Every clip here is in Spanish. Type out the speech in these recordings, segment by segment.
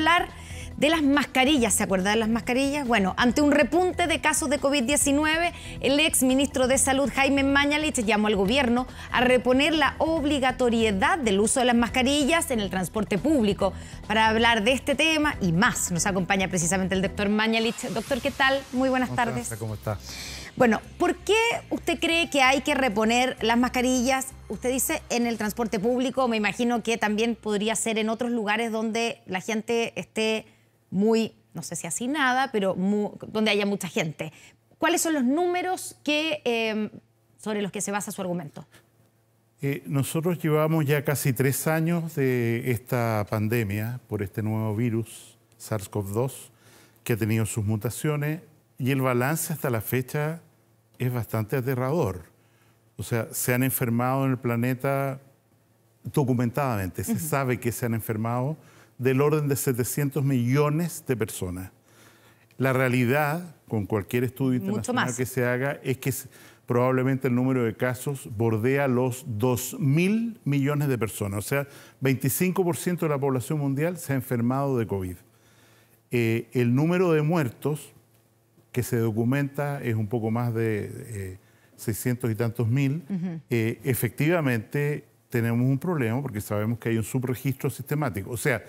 hablar de las mascarillas, ¿se acuerdan de las mascarillas? Bueno, ante un repunte de casos de COVID-19, el ex ministro de Salud Jaime Mañalich llamó al gobierno a reponer la obligatoriedad del uso de las mascarillas en el transporte público. Para hablar de este tema y más, nos acompaña precisamente el doctor Mañalich. Doctor, ¿qué tal? Muy buenas tardes. ¿Cómo está? Bueno, ¿por qué usted cree que hay que reponer las mascarillas? Usted dice en el transporte público, me imagino que también podría ser en otros lugares donde la gente esté muy, no sé si así nada, pero donde haya mucha gente. ¿Cuáles son los números que, em, sobre los que se basa su argumento? Eh, nosotros llevamos ya casi tres años de esta pandemia por este nuevo virus, SARS-CoV-2, que ha tenido sus mutaciones y el balance hasta la fecha es bastante aterrador. O sea, se han enfermado en el planeta documentadamente, se sabe que se han enfermado del orden de 700 millones de personas. La realidad, con cualquier estudio internacional que se haga, es que probablemente el número de casos bordea los 2.000 millones de personas. O sea, 25% de la población mundial se ha enfermado de COVID. Eh, el número de muertos que se documenta es un poco más de 600 eh, y tantos mil, eh, efectivamente tenemos un problema porque sabemos que hay un subregistro sistemático. O sea,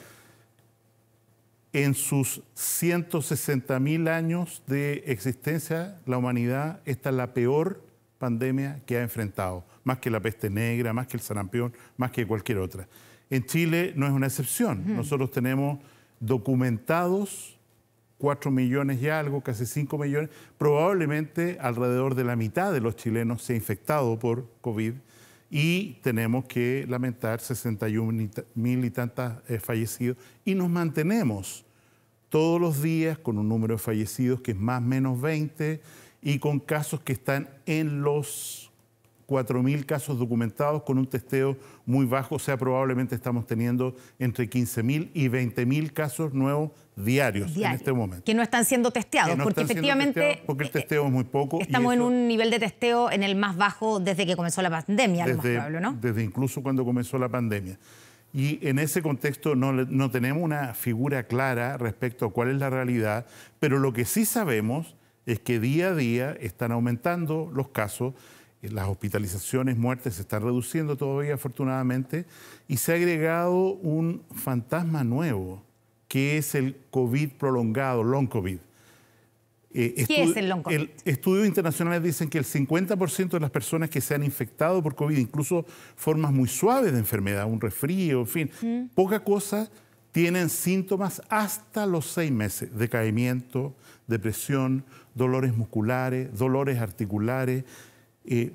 en sus 160 mil años de existencia, la humanidad está en la peor pandemia que ha enfrentado, más que la peste negra, más que el sarampión, más que cualquier otra. En Chile no es una excepción. Nosotros tenemos documentados 4 millones y algo, casi 5 millones, probablemente alrededor de la mitad de los chilenos se ha infectado por COVID y tenemos que lamentar 61 mil y tantas eh, fallecidos y nos mantenemos todos los días con un número de fallecidos que es más o menos 20 y con casos que están en los 4.000 casos documentados con un testeo muy bajo, o sea, probablemente estamos teniendo entre 15.000 y 20.000 casos nuevos diarios en este momento. Que no están siendo testeados, porque efectivamente... porque el eh, testeo es muy poco. Estamos en un nivel de testeo en el más bajo desde que comenzó la pandemia, desde, lo ¿no? Desde incluso cuando comenzó la pandemia. Y en ese contexto no, no tenemos una figura clara respecto a cuál es la realidad, pero lo que sí sabemos es que día a día están aumentando los casos eh, las hospitalizaciones, muertes se están reduciendo todavía, afortunadamente, y se ha agregado un fantasma nuevo, que es el COVID prolongado, long COVID. Eh, ¿Qué es el long COVID? estudios internacionales dicen que el 50% de las personas que se han infectado por COVID, incluso formas muy suaves de enfermedad, un resfrío, en fin, mm. poca cosa, tienen síntomas hasta los seis meses, decaimiento, depresión, dolores musculares, dolores articulares, eh,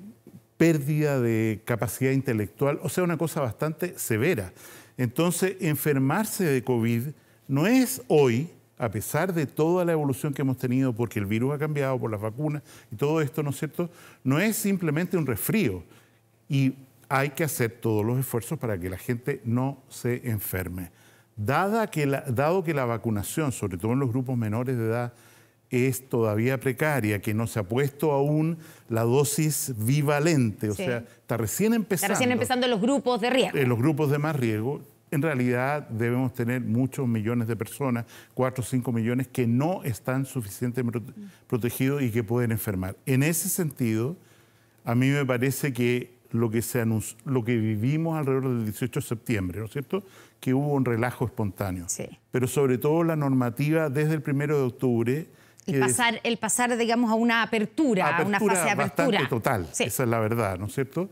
pérdida de capacidad intelectual, o sea, una cosa bastante severa. Entonces, enfermarse de COVID no es hoy, a pesar de toda la evolución que hemos tenido, porque el virus ha cambiado, por las vacunas y todo esto, ¿no es cierto? No es simplemente un resfrío. Y hay que hacer todos los esfuerzos para que la gente no se enferme. dado que la vacunación, sobre todo en los grupos menores de edad, es todavía precaria, que no se ha puesto aún la dosis bivalente, o sea, está recién empezando. Está recién empezando los grupos de riesgo. En eh, los grupos de más riesgo, en realidad debemos tener muchos millones de personas, cuatro o cinco millones, que no están suficientemente mm. protegidos y que pueden enfermar. En ese sentido, a mí me parece que lo que, se lo que vivimos alrededor del 18 de septiembre, ¿no es cierto? Que hubo un relajo espontáneo. Pero sobre todo la normativa desde el 1 de octubre el pasar, el pasar, digamos, a una apertura, a una fase de apertura. total, esa es la verdad, ¿no es cierto?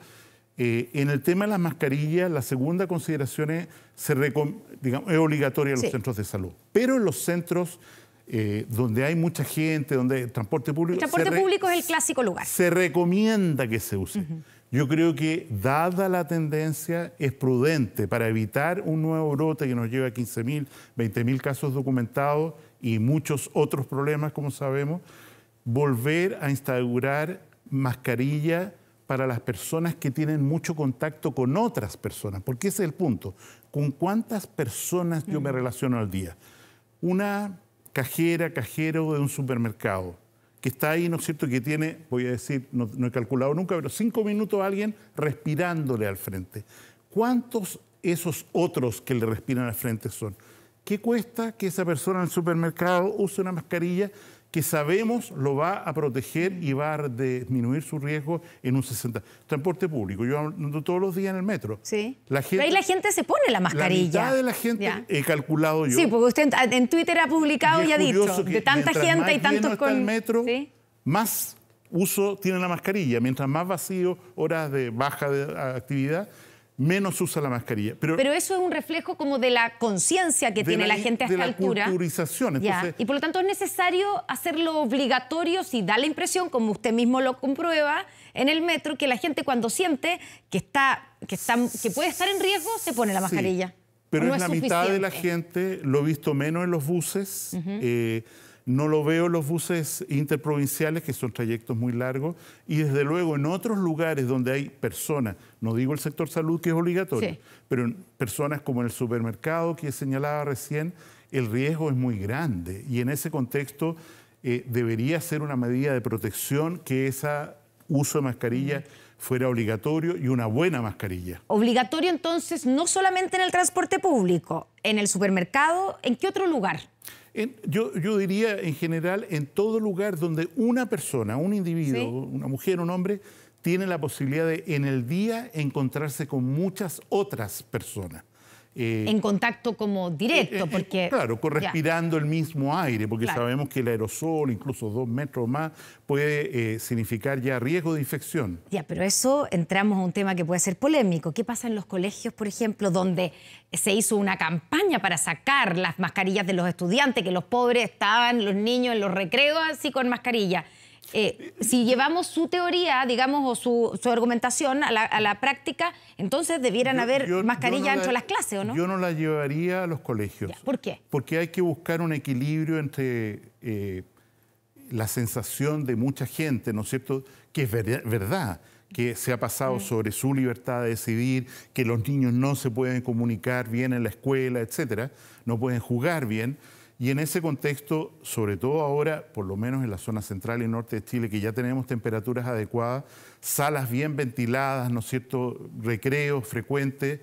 Eh, en el tema de las mascarillas, la segunda consideración es, se digamos, es obligatoria en los centros de salud, pero en los centros eh, donde hay mucha gente, donde transporte público... El transporte público es el clásico lugar. Se recomienda que se use. Yo creo que, dada la tendencia, es prudente para evitar un nuevo brote que nos lleve a 15.000, 20.000 casos documentados y muchos otros problemas, como sabemos, volver a instaurar mascarilla para las personas que tienen mucho contacto con otras personas, porque ese es el punto. ¿Con cuántas personas yo me mm. relaciono al día? Una cajera, cajero de un supermercado, que está ahí, ¿no es cierto?, que tiene, voy a decir, no, he calculado nunca, pero cinco minutos alguien respirándole al frente. ¿Cuántos esos otros que le respiran al frente son? ¿Qué cuesta que esa persona en el supermercado use una mascarilla que sabemos lo va a proteger y va a disminuir su riesgo en un 60%? Transporte público, yo ando todos los días en el metro. Sí. Pero ahí la gente se pone la mascarilla. La mitad de la gente he calculado yo. Sí, porque usted en Twitter ha publicado y, ha dicho de tanta gente y tantos con. el metro, más uso tiene la mascarilla. Mientras más vacío, horas de baja de actividad, menos usa la mascarilla. Pero, eso es un reflejo como de la conciencia que tiene la, gente a de esta Culturización. Entonces, Y por lo tanto es necesario hacerlo obligatorio si da la impresión, como usted mismo lo comprueba en el metro, que la gente cuando siente que, está, que, está, que puede estar en riesgo se pone la mascarilla. Pero en es, la mitad de la gente, lo he visto menos en los buses. No lo veo en los buses interprovinciales, que son trayectos muy largos, y desde luego en otros lugares donde hay personas, no digo el sector salud que es obligatorio, pero en personas como en el supermercado que señalaba recién, el riesgo es muy grande y en ese contexto eh, debería ser una medida de protección que ese uso de mascarilla... fuera obligatorio y una buena mascarilla. Obligatorio entonces no solamente en el transporte público, en el supermercado, ¿en qué otro lugar? yo, yo, diría en general, en todo lugar donde una persona, un individuo, una mujer, un hombre, tiene la posibilidad de en el día encontrarse con muchas otras personas. Eh, en contacto como eh, directo, eh, porque... claro, respirando el mismo aire, porque sabemos que el aerosol, incluso dos metros más, puede significar ya riesgo de infección. Ya, pero eso entramos a un tema que puede ser polémico. ¿Qué pasa en los colegios, por ejemplo, donde se hizo una campaña para sacar las mascarillas de los estudiantes, que los pobres estaban, los niños en los recreos así con mascarilla? Eh, si llevamos su teoría, digamos, o su, argumentación a la, práctica, entonces debieran haber yo, mascarilla ancho las clases, ¿o no? Yo no la llevaría a los colegios. ¿Por qué? Porque hay que buscar un equilibrio entre eh, la sensación de mucha gente, ¿no es cierto?, que es verdad que se ha pasado mm. sobre su libertad de decidir, que los niños no se pueden comunicar bien en la escuela, etcétera, no pueden jugar bien. Y en ese contexto, sobre todo ahora, por lo menos en la zona central y norte de Chile, que ya tenemos temperaturas adecuadas, salas bien ventiladas, ¿no es cierto?, recreos frecuentes,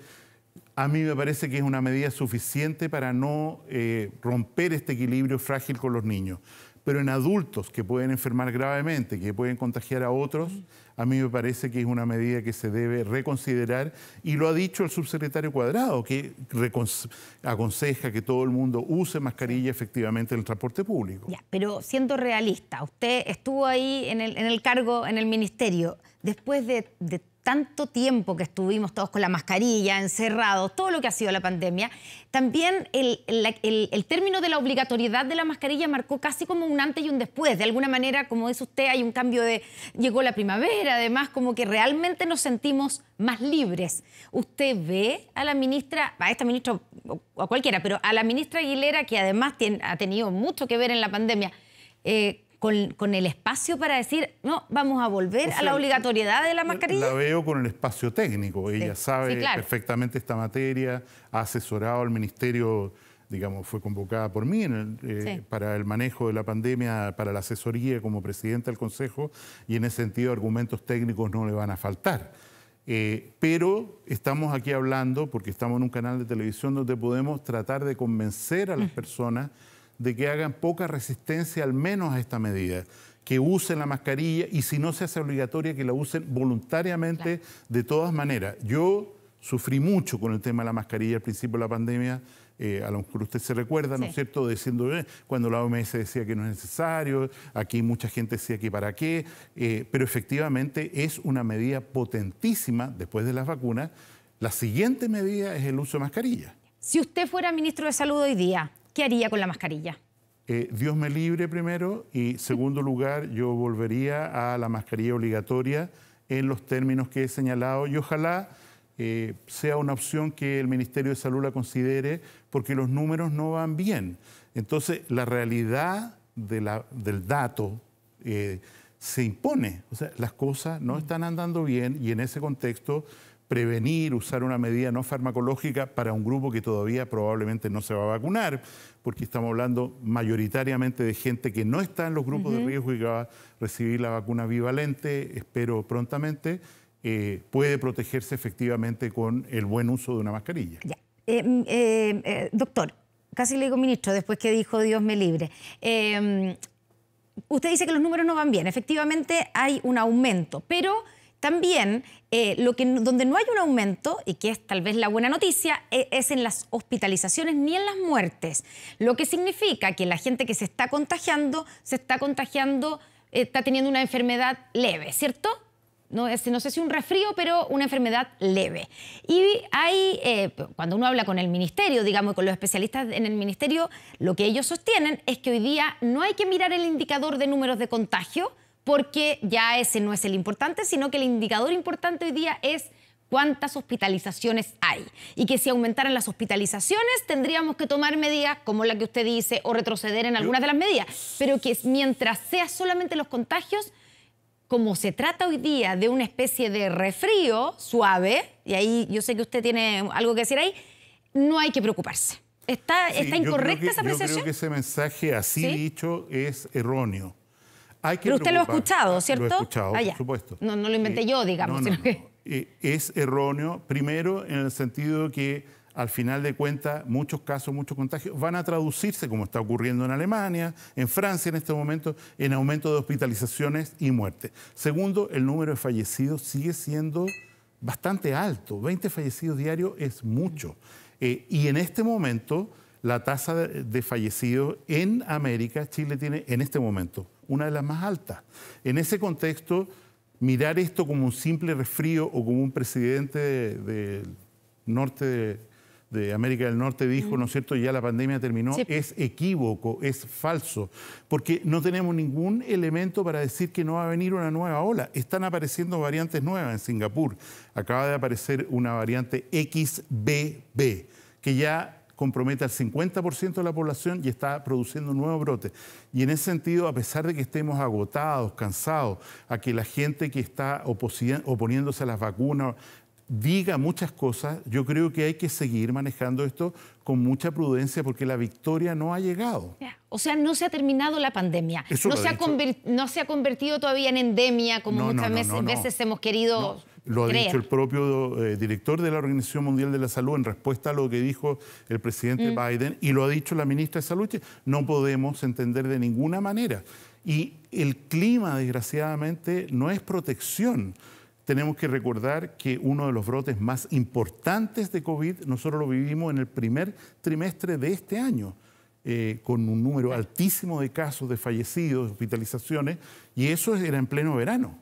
a mí me parece que es una medida suficiente para no eh, romper este equilibrio frágil con los niños pero en adultos que pueden enfermar gravemente, que pueden contagiar a otros, a mí me parece que es una medida que se debe reconsiderar y lo ha dicho el subsecretario Cuadrado, que aconseja que todo el mundo use mascarilla efectivamente en el transporte público. pero siendo realista, usted estuvo ahí en el, en el cargo, en el ministerio, después de, de tanto tiempo que estuvimos todos con la mascarilla, encerrados, todo lo que ha sido la pandemia, también el, término de la obligatoriedad de la mascarilla marcó casi como un antes y un después. De alguna manera, como dice usted, hay un cambio de... Llegó la primavera, además, como que realmente nos sentimos más libres. ¿Usted ve a la ministra, a esta ministra o a cualquiera, pero a la ministra Aguilera, que además ha tenido mucho que ver en la pandemia, eh, con, el espacio para decir, no, vamos a volver a la obligatoriedad de la mascarilla? La veo con el espacio técnico. Ella sabe perfectamente esta materia, ha asesorado al Ministerio digamos, fue convocada por mí eh, para el manejo de la pandemia, para la asesoría como Presidenta del Consejo, y en ese sentido argumentos técnicos no le van a faltar. Eh, pero estamos aquí hablando, porque estamos en un canal de televisión donde podemos tratar de convencer a las personas de que hagan poca resistencia al menos a esta medida, que usen la mascarilla y si no se hace obligatoria que la usen voluntariamente de todas maneras. Yo sufrí mucho con el tema de la mascarilla al principio de la pandemia. Eh, a lo mejor usted se recuerda, ¿no es cierto?, diciendo, eh", cuando la OMS decía que no es necesario, aquí mucha gente decía que para qué, eh, pero efectivamente es una medida potentísima después de las vacunas. La siguiente medida es el uso de mascarilla. Si usted fuera ministro de Salud hoy día, ¿qué haría con la mascarilla? Eh, Dios me libre primero y segundo lugar yo volvería a la mascarilla obligatoria en los términos que he señalado y ojalá eh, sea una opción que el Ministerio de Salud la considere porque los números no van bien. Entonces la realidad del dato eh, se impone, o sea, las cosas no están andando bien y en ese contexto prevenir, usar una medida no farmacológica para un grupo que todavía probablemente no se va a vacunar, porque estamos hablando mayoritariamente de gente que no está en los grupos de riesgo y que va a recibir la vacuna bivalente, espero prontamente, eh, puede protegerse efectivamente con el buen uso de una mascarilla. Eh, mm, eh, doctor, casi le digo ministro, después que dijo Dios me libre. Em, usted dice que los números no van bien, efectivamente hay un aumento, pero... También, eh, lo que, donde no hay un aumento, y que es tal vez la buena noticia, e, es, en las hospitalizaciones ni en las muertes. Lo que significa que la gente que se está contagiando, se está contagiando, eh, está teniendo una enfermedad leve, ¿cierto? No, no, sé si un resfrío, pero una enfermedad leve. Y hay, eh, cuando uno habla con el ministerio, digamos, con los especialistas en el ministerio, lo que ellos sostienen es que hoy día no hay que mirar el indicador de números de contagio, porque ya ese no es el importante, sino que el indicador importante hoy día es cuántas hospitalizaciones hay. Y que si aumentaran las hospitalizaciones, tendríamos que tomar medidas como la que usted dice o retroceder en algunas de las medidas. Pero que mientras sea solamente los contagios, como se trata hoy día de una especie de refrío suave, y ahí yo sé que usted tiene algo que decir ahí, no hay que preocuparse. ¿Está, incorrecta esa apreciación? Yo creo que ese mensaje así dicho es erróneo. Pero usted lo ha escuchado, ¿cierto? Lo escuchado, ah, por supuesto. No, lo inventé yo, digamos. Eh, es erróneo, primero en el sentido que al final de cuentas muchos casos, muchos contagios van a traducirse, como está ocurriendo en Alemania, en Francia en este momento, en aumento de hospitalizaciones y muertes. Segundo, el número de fallecidos sigue siendo bastante alto. 20 fallecidos diarios es mucho. Eh, y en este momento, la tasa de fallecidos en América, Chile tiene en este momento una de las más altas. En ese contexto, mirar esto como un simple resfrío o como un presidente del de norte de, América del Norte dijo, ¿no es cierto?, ya la pandemia terminó, es equívoco, es falso, porque no tenemos ningún elemento para decir que no va a venir una nueva ola. Están apareciendo variantes nuevas en Singapur. Acaba de aparecer una variante XBB, que ya compromete al 50% de la población y está produciendo nuevos brotes. Y en ese sentido, a pesar de que estemos agotados, cansados, a que la gente que está oponiéndose a las vacunas diga muchas cosas, yo creo que hay que seguir manejando esto con mucha prudencia porque la victoria no ha llegado. O sea, no se ha terminado la pandemia. No se ha, no se, ha convertido todavía en endemia como muchas veces hemos querido lo ha dicho el propio eh, director de la Organización Mundial de la Salud en respuesta a lo que dijo el presidente mm. Biden y lo ha dicho la ministra de Salud. No podemos entender de ninguna manera. Y el clima, desgraciadamente, no es protección. Tenemos que recordar que uno de los brotes más importantes de COVID nosotros lo vivimos en el primer trimestre de este año. Eh, con un número altísimo de casos de fallecidos, hospitalizaciones, y eso era en pleno verano.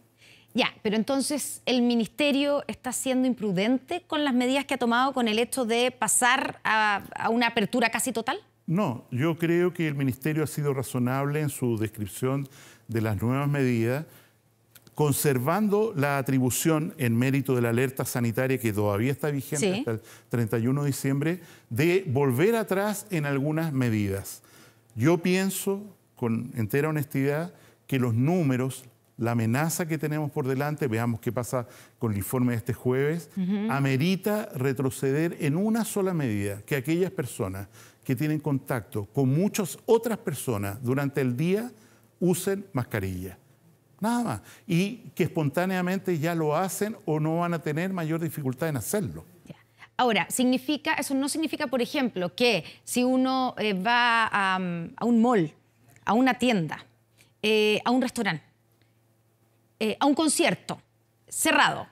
Ya, pero entonces el ministerio está siendo imprudente con las medidas que ha tomado con el hecho de pasar a, una apertura casi total. No, yo creo que el ministerio ha sido razonable en su descripción de las nuevas medidas, conservando la atribución en mérito de la alerta sanitaria que todavía está vigente hasta el 31 de diciembre, de volver atrás en algunas medidas. Yo pienso, con entera honestidad, que los números, la amenaza que tenemos por delante, veamos qué pasa con el informe de este jueves, amerita retroceder en una sola medida que aquellas personas que tienen contacto con muchas otras personas durante el día usen mascarilla. Nada más. Y que espontáneamente ya lo hacen o no van a tener mayor dificultad en hacerlo. Ahora, significa, eso no significa, por ejemplo, que si uno eh, va mm, a, un mall, a una tienda, eh, a un restaurante, eh, a un concierto cerrado,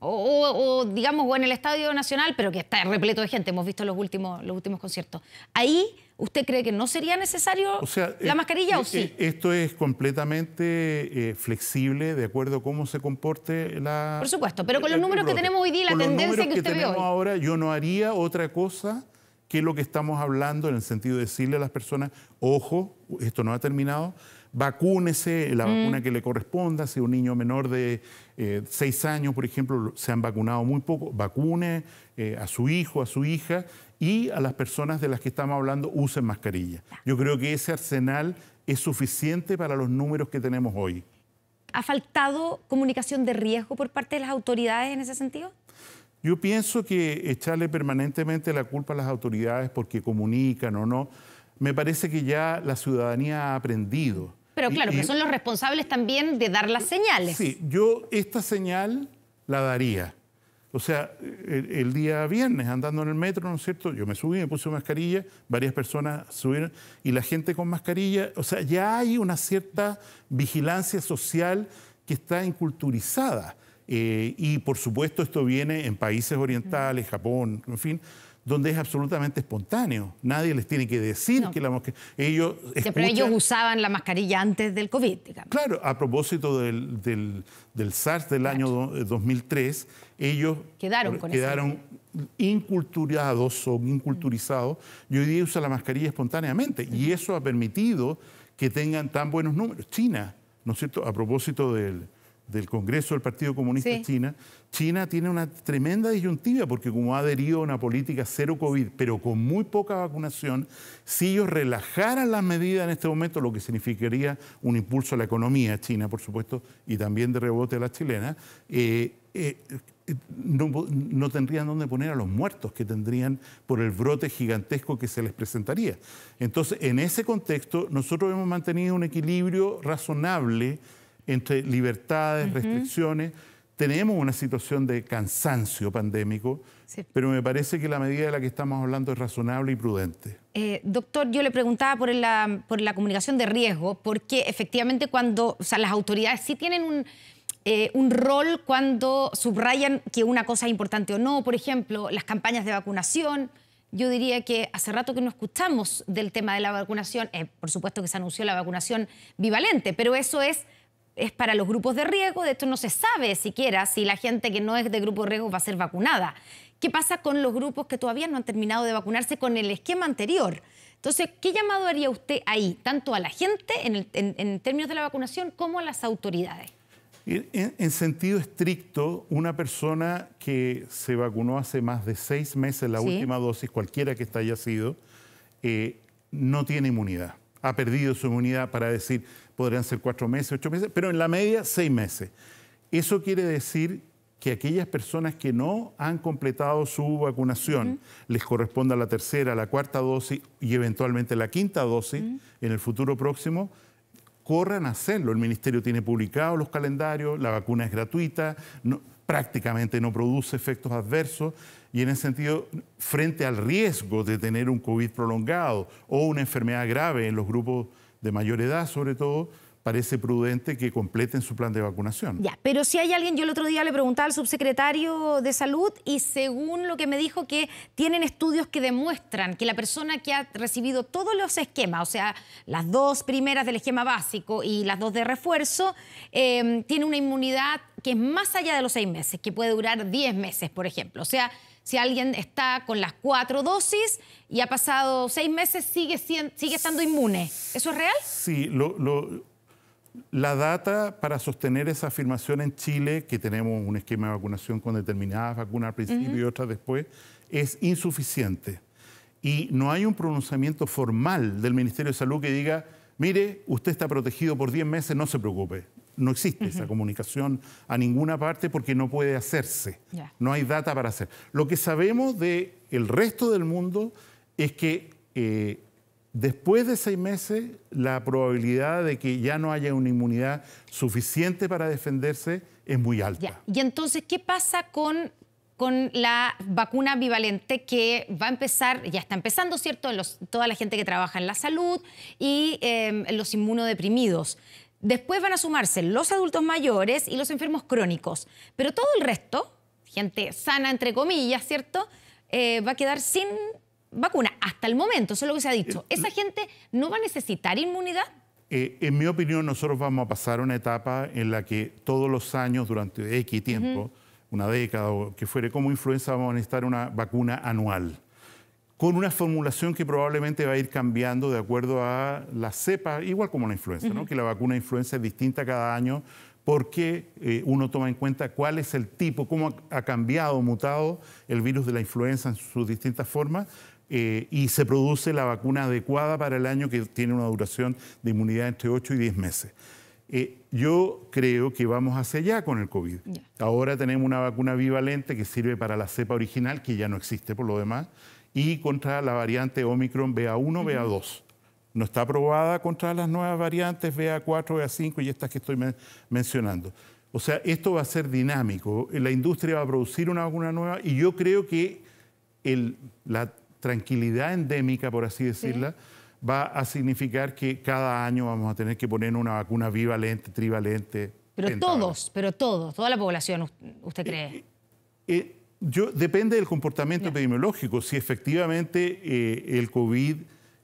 o, digamos, o en el Estadio Nacional, pero que está repleto de gente, hemos visto los últimos, los últimos conciertos, ahí ¿usted cree que no sería necesario la eh, mascarilla o eh, sí? Esto es completamente flexible de acuerdo a cómo se comporte la... Por supuesto, pero con los números que tenemos hoy día, la tendencia que, usted tenemos ve hoy. ahora, yo no haría otra cosa que lo que estamos hablando en el sentido de decirle a las personas, ojo, esto no ha terminado, vacúnese la mm. vacuna que le corresponda, si un niño menor de eh, seis años, por ejemplo, se han vacunado muy poco, vacune eh, a su hijo, a su hija y a las personas de las que estamos hablando usen mascarilla. Yo creo que ese arsenal es suficiente para los números que tenemos hoy. ¿Ha faltado comunicación de riesgo por parte de las autoridades en ese sentido? Yo pienso que echarle permanentemente la culpa a las autoridades porque comunican o no, me parece que ya la ciudadanía ha aprendido. Pero claro, que son los responsables también de dar las señales. Sí, yo esta señal la daría. O sea, el, día viernes andando en el metro, ¿no es cierto? Yo me subí, me puse mascarilla, varias personas subieron y la gente con mascarilla, o sea, ya hay una cierta vigilancia social que está inculturizada. Eh, y por supuesto esto viene en países orientales, Japón, en fin, donde es absolutamente espontáneo. Nadie les tiene que decir que la mascarilla... Ellos ellos usaban la mascarilla antes del COVID, digamos. Claro, a propósito del, SARS del año 2003, eh, ellos quedaron, inculturados o mm. inculturizados y hoy día usan la mascarilla espontáneamente. Y eso ha permitido que tengan tan buenos números. China, ¿no es cierto? A propósito del del Congreso del Partido Comunista China, China tiene una tremenda disyuntiva porque como ha adherido a una política cero COVID, pero con muy poca vacunación, si ellos relajaran las medidas en este momento, lo que significaría un impulso a la economía china, por supuesto, y también de rebote a la chilena, eh, eh, no, no, tendrían dónde poner a los muertos que tendrían por el brote gigantesco que se les presentaría. Entonces, en ese contexto, nosotros hemos mantenido un equilibrio razonable entre libertades, restricciones. Tenemos una situación de cansancio pandémico, pero me parece que la medida de la que estamos hablando es razonable y prudente. Eh, doctor, yo le preguntaba por la, comunicación de riesgo, porque efectivamente cuando sea, las autoridades sí tienen eh, un, rol cuando subrayan que una cosa es importante o no, por ejemplo, las campañas de vacunación, yo diría que hace rato que no escuchamos del tema de la vacunación. Eh, por supuesto que se anunció la vacunación bivalente, pero eso es es para los grupos de riesgo, de esto no se sabe siquiera si la gente que no es de grupo de riesgo va a ser vacunada. ¿Qué pasa con los grupos que todavía no han terminado de vacunarse con el esquema anterior? Entonces, ¿qué llamado haría usted ahí, tanto a la gente en, términos de la vacunación como a las autoridades? En, sentido estricto, una persona que se vacunó hace más de seis meses la última dosis, cualquiera que esta haya sido, eh, no tiene inmunidad. Ha perdido su inmunidad para decir, podrían ser cuatro meses, ocho meses, pero en la media seis meses. Eso quiere decir que aquellas personas que no han completado su vacunación, les corresponda la tercera, la cuarta dosis y eventualmente la quinta dosis en el futuro próximo, corran a hacerlo. El Ministerio tiene publicados los calendarios, la vacuna es gratuita, prácticamente no produce efectos adversos y en ese sentido, frente al riesgo de tener un COVID prolongado o una enfermedad grave en los grupos de mayor edad sobre todo, parece prudente que completen su plan de vacunación. Ya, pero si hay alguien, yo el otro día le preguntaba al subsecretario de Salud y según lo que me dijo que tienen estudios que demuestran que la persona que ha recibido todos los esquemas, o sea, las dos primeras del esquema básico y las dos de refuerzo, eh, tiene una inmunidad que es más allá de los seis meses, que puede durar diez meses, por ejemplo. O sea, si alguien está con las cuatro dosis y ha pasado seis meses, sigue, sigue estando inmune. ¿Eso es real? Sí, la data para sostener esa afirmación en Chile, que tenemos un esquema de vacunación con determinadas vacunas al principio y otras después, es insuficiente. Y no hay un pronunciamiento formal del Ministerio de Salud que diga, mire, usted está protegido por 10 meses, no se preocupe. No existe esa comunicación a ninguna parte porque no puede hacerse. No hay data para hacer. Lo que sabemos del resto del mundo es que eh, después de seis meses la probabilidad de que ya no haya una inmunidad suficiente para defenderse es muy alta. Y entonces, ¿qué pasa con con la vacuna bivalente que va a empezar, ya está empezando, ¿cierto?, toda la gente que trabaja en la salud y em, los inmunodeprimidos. Después van a sumarse los adultos mayores y los enfermos crónicos. Pero todo el resto, gente sana entre comillas, ¿cierto? Eh, va a quedar sin vacuna. Hasta el momento, eso es lo que se ha dicho. Eh, ¿Esa gente no va a necesitar inmunidad? Eh, en mi opinión, nosotros vamos a pasar una etapa en la que todos los años, durante X tiempo, una década o que fuere como influenza, vamos a necesitar una vacuna anual con una formulación que probablemente va a ir cambiando de acuerdo a la cepa, igual como la influenza, que la vacuna de influenza es distinta cada año porque eh, uno toma en cuenta cuál es el tipo, cómo ha cambiado, mutado el virus de la influenza en sus distintas formas, eh, y se produce la vacuna adecuada para el año que tiene una duración de inmunidad entre 8 y 10 meses. Eh, yo creo que vamos hacia allá con el COVID. Ahora tenemos una vacuna bivalente que sirve para la cepa original, que ya no existe por lo demás, y contra la variante Omicron BA1, BA2. No está aprobada contra las nuevas variantes BA4, BA5 y estas que estoy mencionando. O sea, esto va a ser dinámico. La industria va a producir una vacuna nueva y yo creo que la tranquilidad endémica, por así decirla, va a significar que cada año vamos a tener que poner una vacuna bivalente, trivalente. Pero todos, pero todos, toda la población, ¿usted cree? Eh, eh, depende del comportamiento epidemiológico. Si efectivamente eh, el COVID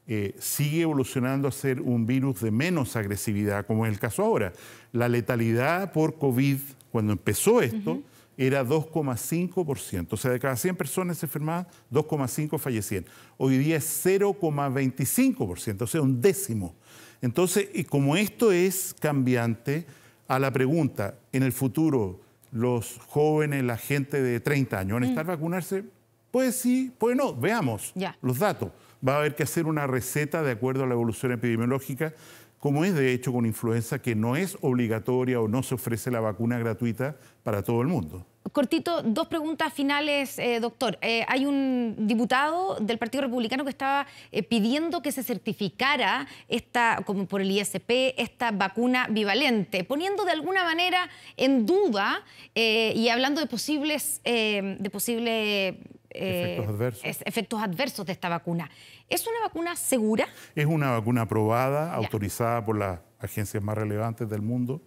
eh, sigue evolucionando a ser un virus de menos agresividad, como es el caso ahora. La letalidad por COVID, cuando empezó esto, era 2,5%. O sea, de cada 100 personas enfermadas, 2,5 fallecían. Hoy día es 0,25%, o sea, un décimo. Entonces, y como esto es cambiante, a la pregunta, en el futuro, los jóvenes, la gente de 30 años, ¿van a estar mm. vacunarse? Pues sí, pues no, veamos los datos. Va a haber que hacer una receta de acuerdo a la evolución epidemiológica, como es de hecho con influenza, que no es obligatoria o no se ofrece la vacuna gratuita para todo el mundo. Cortito, dos preguntas finales, eh, doctor. Eh, hay un diputado del Partido Republicano que estaba eh, pidiendo que se certificara esta, como por el ISP, esta vacuna bivalente, poniendo de alguna manera en duda y hablando de posibles, de posibles efectos, adversos. efectos adversos de esta vacuna. ¿Es una vacuna segura? Es una vacuna aprobada, autorizada por las agencias más relevantes del mundo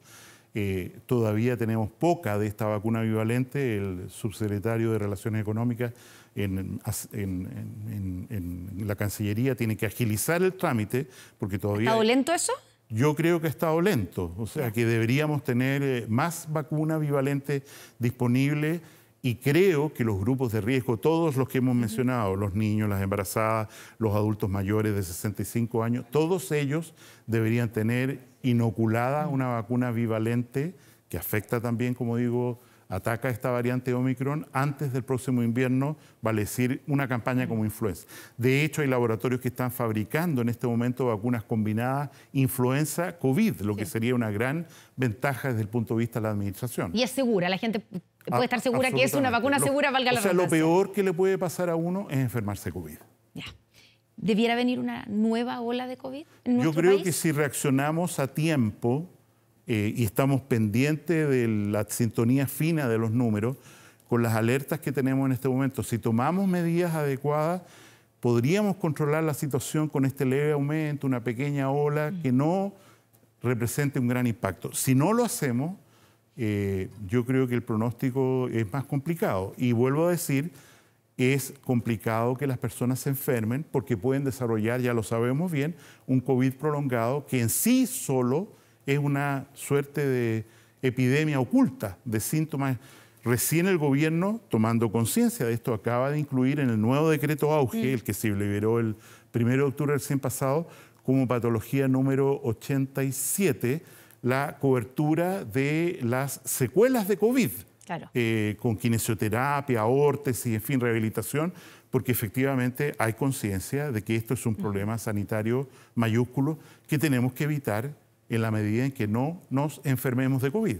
todavía tenemos poca de esta vacuna bivalente. El subsecretario de Relaciones Económicas en, la Cancillería tiene que agilizar el trámite porque todavía... ¿Está lento eso? Yo creo que ha estado lento, o sea que deberíamos tener eh, más vacuna bivalente disponible y creo que los grupos de riesgo, todos los que hemos mencionado, los niños, las embarazadas, los adultos mayores de 65 años, todos ellos deberían tener inoculada una vacuna bivalente que afecta también, como digo, ataca esta variante Omicron antes del próximo invierno, vale decir, una campaña como influenza. De hecho, hay laboratorios que están fabricando en este momento vacunas combinadas influenza-COVID, lo que sería una gran ventaja desde el punto de vista de la administración. Y es segura, la gente puede estar segura que es una vacuna segura, valga la pena. O sea, lo peor que le puede pasar a uno es enfermarse de COVID. Ya. ¿Debiera venir una nueva ola de COVID? Yo creo que si reaccionamos a tiempo eh, y estamos pendientes de la sintonía fina de los números, con las alertas que tenemos en este momento, si tomamos medidas adecuadas, podríamos controlar la situación con este leve aumento, una pequeña ola mm. que no represente un gran impacto. Si no lo hacemos, eh, yo creo que el pronóstico es más complicado. Y vuelvo a decir, es complicado que las personas se enfermen porque pueden desarrollar, ya lo sabemos bien, un COVID prolongado que en sí solo es una suerte de epidemia oculta de síntomas. Recién el gobierno, tomando conciencia de esto, acaba de incluir en el nuevo decreto auge, el que se liberó el 1 de octubre del recién pasado, como patología número 87 la cobertura de las secuelas de COVID, eh, con kinesioterapia, órtesis, en fin, rehabilitación, porque efectivamente hay conciencia de que esto es un problema sanitario mayúsculo que tenemos que evitar en la medida en que no nos enfermemos de COVID.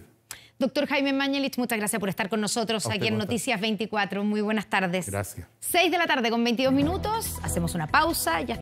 Doctor Jaime Mañelich, muchas gracias por estar con nosotros aquí en Noticias 24. Muy buenas tardes. Gracias. 6 de la tarde con 22 minutos. Hacemos una pausa. Ya